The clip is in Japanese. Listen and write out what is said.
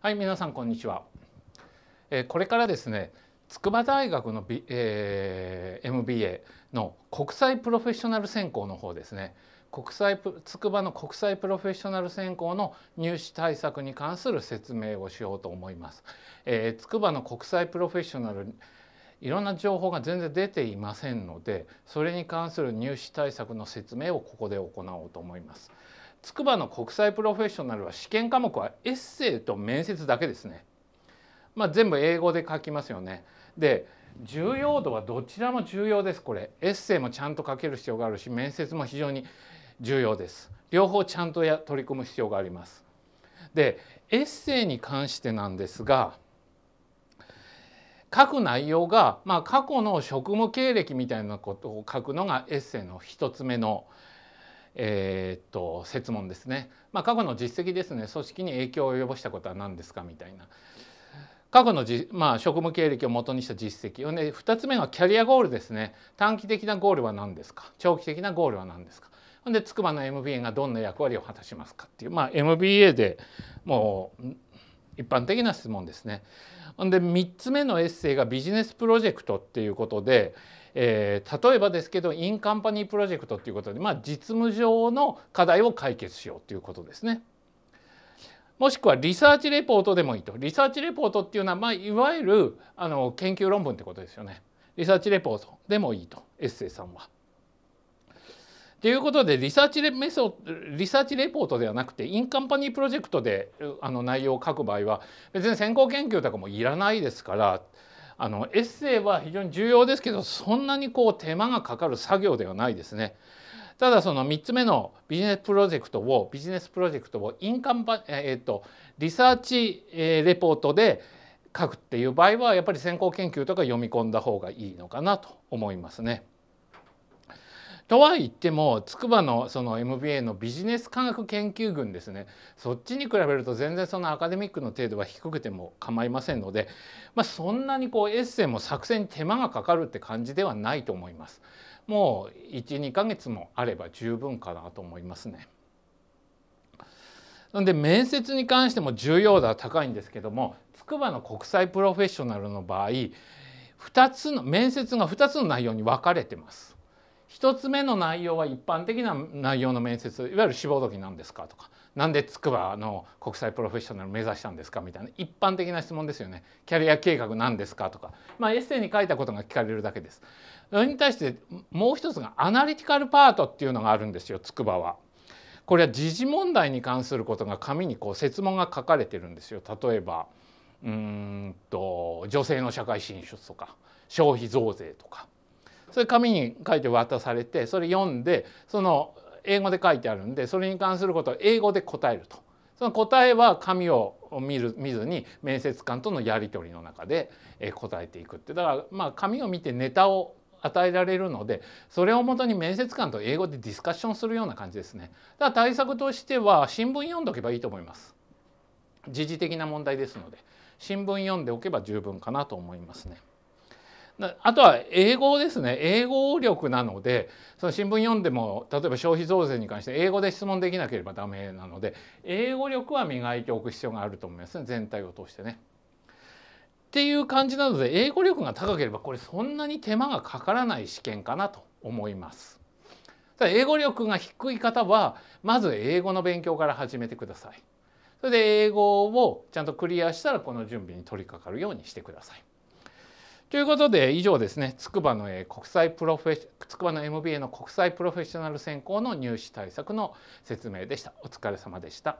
はい皆さんこんにちは、えー、これからですね筑波大学の、えー、MBA の国際プロフェッショナル専攻の方ですね国際筑波の国際プロフェッショナル専攻の入試対策に関する説明をしようと思います、えー、筑波の国際プロフェッショナルいろんな情報が全然出ていませんのでそれに関する入試対策の説明をここで行おうと思います。筑波の国際プロフェッショナルは試験科目はエッセイと面接だけですね。まあ、全部英語で書きますよね。で重要度はどちらも重要ですこれエッセイもちゃんと書ける必要があるし面接も非常に重要です両方ちゃんとや取り組む必要がありますでエッセイに関してなんですが書く内容が、まあ、過去の職務経歴みたいなことを書くのがエッセイの1つ目の、えー、っと設問ですね、まあ、過去の実績ですね組織に影響を及ぼしたことは何ですかみたいな過去のじ、まあ、職務経歴をもとにした実績で2つ目がキャリアゴールですね短期的なゴールは何ですか長期的なゴールは何ですかで筑波の MBA がどんな役割を果たしますかっていう、まあ、MBA でもう一般的な質問ですね。で3つ目のエッセイがビジネスプロジェクトっていうことで、えー、例えばですけどインカンパニープロジェクトっていうことで、まあ、実務上の課題を解決しようということですね。もしくはリサーチレポートでもいいとリサーチレポートっていうのは、まあ、いわゆるあの研究論文ってことですよね。リサーチレポートでもいいとエッセイさんは。ということでリサーチレメソリサーチレポートではなくてインカンパニープロジェクトであの内容を書く場合は別に先行研究とかもいらないですからあのエッセイは非常に重要ですけどそんなにこう手間がかかる作業ではないですね。ただその3つ目のビジネスプロジェクトをビジネスプロジェクトをインカンパ、えー、っとリサーチ、えレポートで書くっていう場合はやっぱり先行研究とか読み込んだ方がいいのかなと思いますね。とは言っても筑波のその MBA のビジネス科学研究群ですねそっちに比べると全然そのアカデミックの程度は低くても構いませんので、まあ、そんなにこうエッセイも作戦に手間がかかるって感じではないと思います。もう12ヶ月もあれば十分かなと思いますね。なので面接に関しても重要度は高いんですけども筑波の国際プロフェッショナルの場合2つの面接が2つの内容に分かれてます。1つ目の内容は一般的な内容の面接いわゆる志望動機なんですかとかなんで筑波の国際プロフェッショナル目指したんですかみたいな一般的な質問ですよねキャリア計画なんですかとか、まあ、エッセイに書いたことが聞かれるだけです。それに対してもう一つがアナリティカルパートっていうのがあるんですよ筑波は。これは時事問題に関することが紙にこう設問が書かれてるんですよ。例えばうんと女性の社会進出とか消費増税とか。それ紙に書いて渡されてそれ読んでその英語で書いてあるんでそれに関することを英語で答えると。その答えは紙を見る見ずに面接官とのやり取りの中で答えていくってだからまあ紙を見てネタを与えられるのでそれをもとに面接官と英語でディスカッションするような感じですねだから対策としては新聞読んおけばいいと思います時事的な問題ですので新聞読んでおけば十分かなと思いますね。あとは英語ですね英語力なのでその新聞読んでも例えば消費増税に関して英語で質問できなければダメなので英語力は磨いておく必要があると思いますね全体を通してね。っていう感じなので英語力が高ければこれそんなに手間がかからない試験かなと思います。ただ英語力が低い方はまず英語の勉強から始めてください。それで英語をちゃんとクリアしたらこの準備に取り掛かるようにしてください。ということで以上ですね筑波の国際プロフェ筑波の MBA の国際プロフェッショナル専攻の入試対策の説明でしたお疲れ様でした。